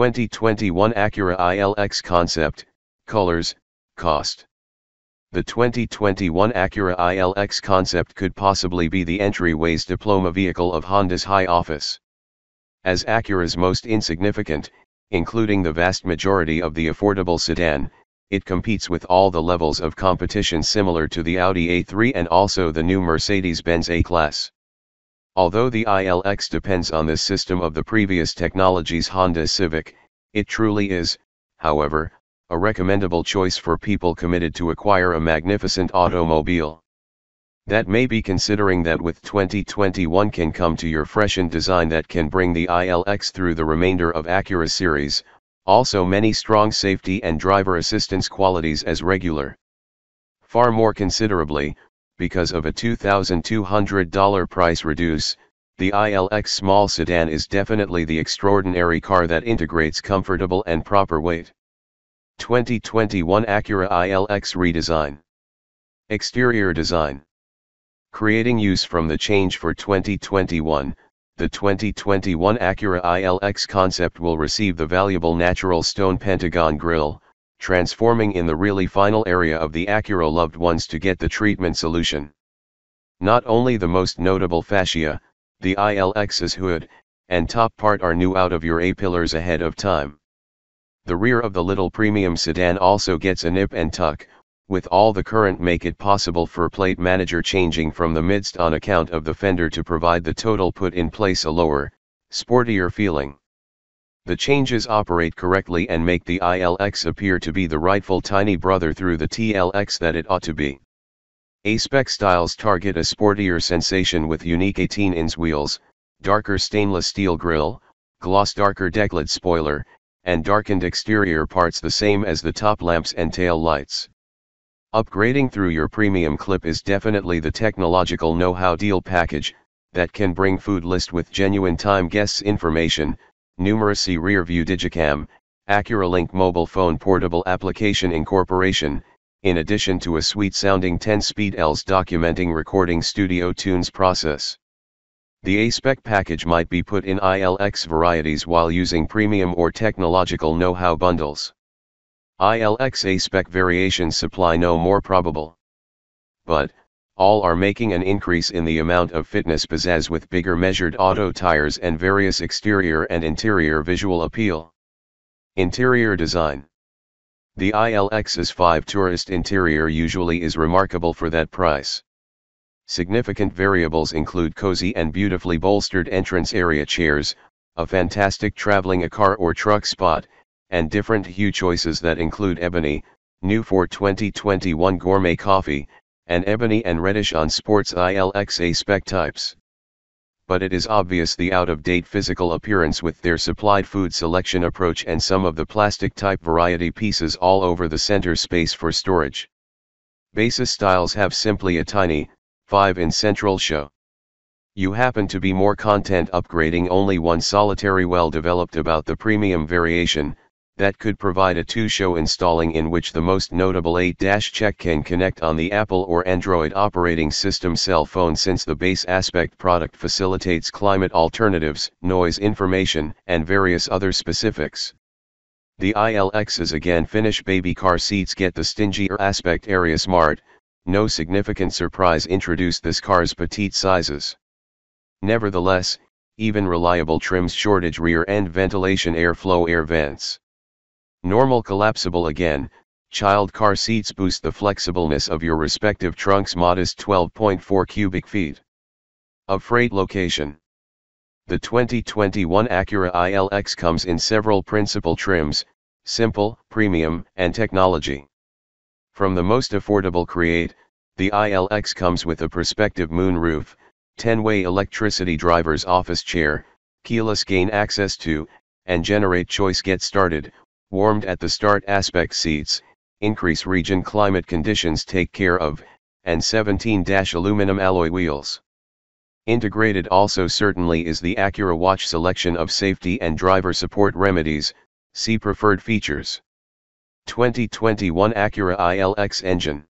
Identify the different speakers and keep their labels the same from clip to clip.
Speaker 1: 2021 Acura ILX concept, colors, cost. The 2021 Acura ILX concept could possibly be the entryways diploma vehicle of Honda's high office. As Acura's most insignificant, including the vast majority of the affordable sedan, it competes with all the levels of competition similar to the Audi A3 and also the new Mercedes-Benz A-Class. Although the ILX depends on the system of the previous technologies Honda Civic, it truly is, however, a recommendable choice for people committed to acquire a magnificent automobile. That may be considering that with 2021 can come to your freshened design that can bring the ILX through the remainder of Acura series, also many strong safety and driver assistance qualities as regular. Far more considerably, because of a $2,200 price reduce, the ILX small sedan is definitely the extraordinary car that integrates comfortable and proper weight. 2021 Acura ILX redesign. Exterior design. Creating use from the change for 2021, the 2021 Acura ILX concept will receive the valuable natural stone pentagon grille, transforming in the really final area of the Acura loved ones to get the treatment solution. Not only the most notable fascia, the ILX's hood, and top part are new out of your A-pillars ahead of time. The rear of the little premium sedan also gets a nip and tuck, with all the current make it possible for plate manager changing from the midst on account of the fender to provide the total put in place a lower, sportier feeling. The changes operate correctly and make the ILX appear to be the rightful tiny brother through the TLX that it ought to be. A-spec styles target a sportier sensation with unique 18-inch wheels, darker stainless steel grille, gloss darker deckled spoiler, and darkened exterior parts the same as the top lamps and tail lights. Upgrading through your premium clip is definitely the technological know-how deal package, that can bring food list with genuine time guess information, numeracy rear view digicam, AcuraLink mobile phone portable application incorporation, in addition to a sweet-sounding 10-speed LS documenting recording studio tunes process. The A-spec package might be put in ILX varieties while using premium or technological know-how bundles. ILX A-spec variations supply no more probable. But, all are making an increase in the amount of fitness pizzazz with bigger measured auto tires and various exterior and interior visual appeal. Interior Design the ILX's 5 tourist interior usually is remarkable for that price. Significant variables include cozy and beautifully bolstered entrance area chairs, a fantastic traveling a car or truck spot, and different hue choices that include ebony, new for 2021 gourmet coffee, and ebony and reddish on sports ILX A spec types but it is obvious the out-of-date physical appearance with their supplied food selection approach and some of the plastic type variety pieces all over the center space for storage. Basis styles have simply a tiny, 5 in central show. You happen to be more content upgrading only one solitary well developed about the premium variation, that could provide a two-show installing in which the most notable 8-check can connect on the Apple or Android operating system cell phone since the base aspect product facilitates climate alternatives, noise information, and various other specifics. The ILX's again Finnish baby car seats get the stingier aspect area smart, no significant surprise introduced this car's petite sizes. Nevertheless, even reliable trims shortage rear end ventilation airflow air vents. Normal collapsible again, child car seats boost the flexibleness of your respective trunks modest 12.4 cubic feet. Of freight location. The 2021 Acura ILX comes in several principal trims, simple, premium, and technology. From the most affordable create, the ILX comes with a perspective moonroof, 10-way electricity driver's office chair, keyless gain access to, and generate choice get started, warmed at the start aspect seats, increase region climate conditions take care of, and 17 aluminum alloy wheels. Integrated also certainly is the Acura watch selection of safety and driver support remedies, see preferred features. 2021 Acura ILX engine.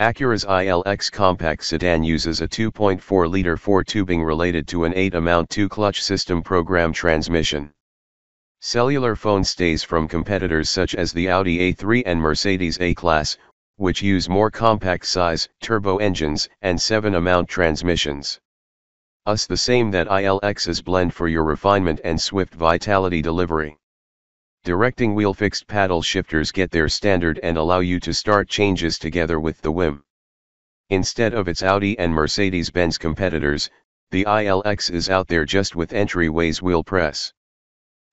Speaker 1: Acura's ILX compact sedan uses a 2.4-liter four-tubing related to an 8-amount two-clutch system program transmission. Cellular phone stays from competitors such as the Audi A3 and Mercedes A-Class, which use more compact size, turbo engines, and 7-amount transmissions. Us the same that ILX's blend for your refinement and swift vitality delivery. Directing wheel fixed paddle shifters get their standard and allow you to start changes together with the whim. Instead of its Audi and Mercedes-Benz competitors, the ILX is out there just with entryways wheel press.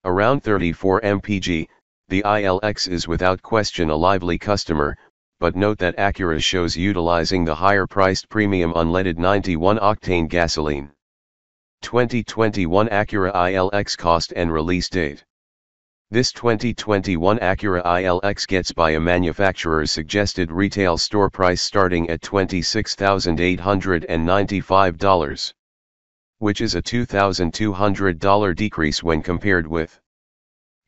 Speaker 1: Around 34 mpg, the ILX is without question a lively customer, but note that Acura shows utilizing the higher priced premium unleaded 91 octane gasoline. 2021 Acura ILX cost and release date. This 2021 Acura ILX gets by a manufacturer's suggested retail store price starting at $26,895 which is a $2,200 decrease when compared with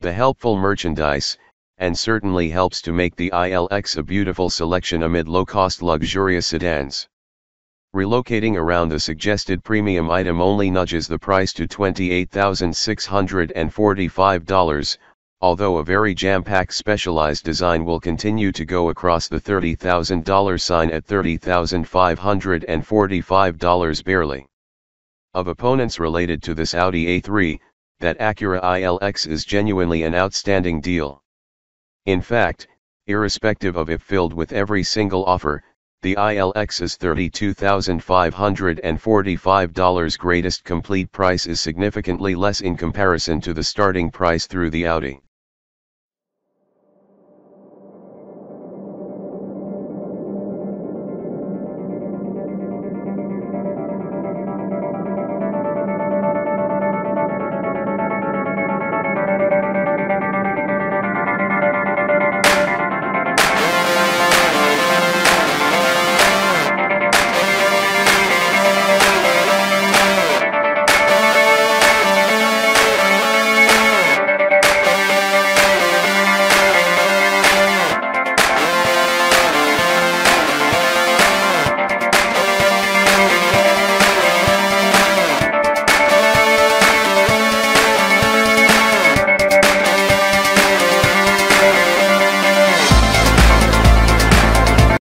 Speaker 1: the helpful merchandise, and certainly helps to make the ILX a beautiful selection amid low-cost luxurious sedans. Relocating around the suggested premium item only nudges the price to $28,645, although a very jam-packed specialized design will continue to go across the $30,000 sign at $30,545 barely. Of opponents related to this Audi A3, that Acura ILX is genuinely an outstanding deal. In fact, irrespective of if filled with every single offer, the ILX is $32,545 greatest complete price is significantly less in comparison to the starting price through the Audi.